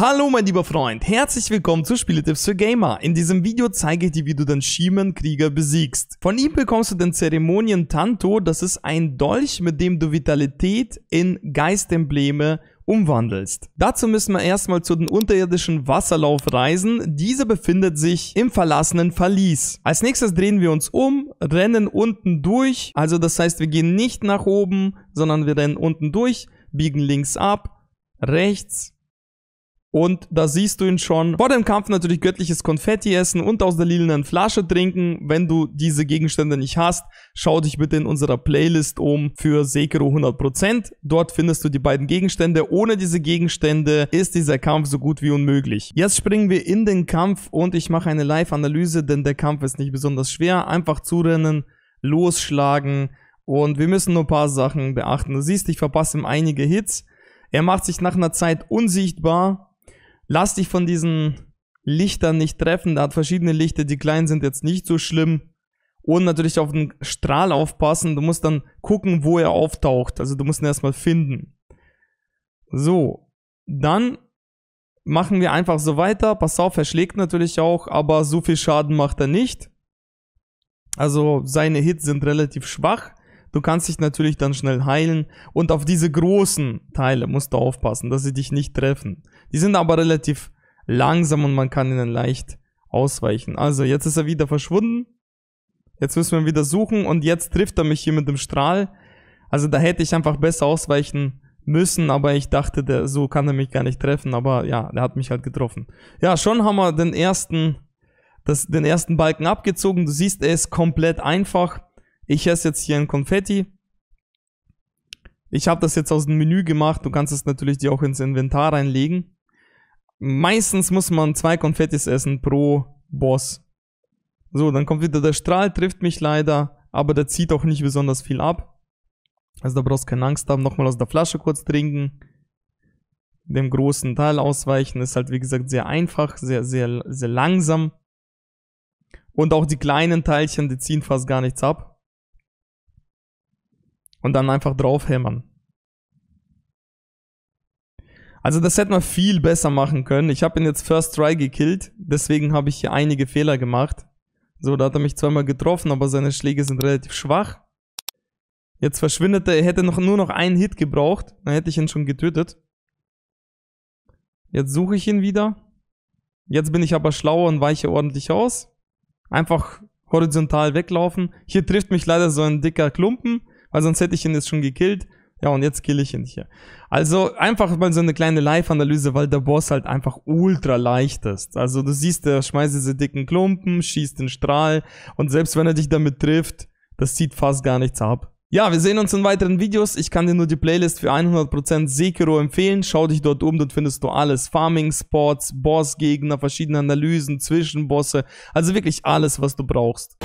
Hallo mein lieber Freund, herzlich willkommen zu Spieletipps für Gamer. In diesem Video zeige ich dir, wie du den Krieger besiegst. Von ihm bekommst du den Zeremonien Tanto, das ist ein Dolch, mit dem du Vitalität in Geistembleme umwandelst. Dazu müssen wir erstmal zu den unterirdischen Wasserlauf reisen. Dieser befindet sich im verlassenen Verlies. Als nächstes drehen wir uns um, rennen unten durch, also das heißt wir gehen nicht nach oben, sondern wir rennen unten durch, biegen links ab, rechts, und da siehst du ihn schon vor dem Kampf natürlich göttliches Konfetti essen und aus der lilanen Flasche trinken. Wenn du diese Gegenstände nicht hast, schau dich bitte in unserer Playlist um für Sekiro 100%. Dort findest du die beiden Gegenstände. Ohne diese Gegenstände ist dieser Kampf so gut wie unmöglich. Jetzt springen wir in den Kampf und ich mache eine Live-Analyse, denn der Kampf ist nicht besonders schwer. Einfach zurennen, losschlagen und wir müssen nur ein paar Sachen beachten. Du siehst, ich verpasse ihm einige Hits. Er macht sich nach einer Zeit unsichtbar, lass dich von diesen Lichtern nicht treffen. Da hat verschiedene Lichter, die kleinen sind jetzt nicht so schlimm. Und natürlich auf den Strahl aufpassen. Du musst dann gucken, wo er auftaucht. Also du musst ihn erstmal finden. So, dann machen wir einfach so weiter. Pass auf, er schlägt natürlich auch, aber so viel Schaden macht er nicht. Also seine Hits sind relativ schwach. Du kannst dich natürlich dann schnell heilen und auf diese großen Teile musst du aufpassen, dass sie dich nicht treffen. Die sind aber relativ langsam und man kann ihnen leicht ausweichen. Also jetzt ist er wieder verschwunden. Jetzt müssen wir ihn wieder suchen und jetzt trifft er mich hier mit dem Strahl. Also da hätte ich einfach besser ausweichen müssen, aber ich dachte, der, so kann er mich gar nicht treffen, aber ja, der hat mich halt getroffen. Ja, schon haben wir den ersten, das, den ersten Balken abgezogen. Du siehst, er ist komplett einfach ich esse jetzt hier ein Konfetti. Ich habe das jetzt aus dem Menü gemacht. Du kannst es natürlich dir auch ins Inventar reinlegen. Meistens muss man zwei Konfettis essen pro Boss. So, dann kommt wieder der Strahl, trifft mich leider, aber der zieht auch nicht besonders viel ab. Also da brauchst du keine Angst haben. Nochmal aus der Flasche kurz trinken. Dem großen Teil ausweichen ist halt wie gesagt sehr einfach, sehr, sehr, sehr langsam. Und auch die kleinen Teilchen, die ziehen fast gar nichts ab und dann einfach draufhämmern. Also das hätten wir viel besser machen können. Ich habe ihn jetzt First Try gekillt, deswegen habe ich hier einige Fehler gemacht. So, da hat er mich zweimal getroffen, aber seine Schläge sind relativ schwach. Jetzt verschwindet er, er hätte noch, nur noch einen Hit gebraucht, dann hätte ich ihn schon getötet. Jetzt suche ich ihn wieder. Jetzt bin ich aber schlauer und weiche ordentlich aus. Einfach horizontal weglaufen. Hier trifft mich leider so ein dicker Klumpen weil sonst hätte ich ihn jetzt schon gekillt. Ja, und jetzt kill ich ihn hier. Also einfach mal so eine kleine Live-Analyse, weil der Boss halt einfach ultra leicht ist. Also du siehst, der schmeißt diese dicken Klumpen, schießt den Strahl und selbst wenn er dich damit trifft, das zieht fast gar nichts ab. Ja, wir sehen uns in weiteren Videos. Ich kann dir nur die Playlist für 100% Sekiro empfehlen. Schau dich dort um, dort findest du alles. Farming, Sports, Bossgegner, verschiedene Analysen, Zwischenbosse. Also wirklich alles, was du brauchst.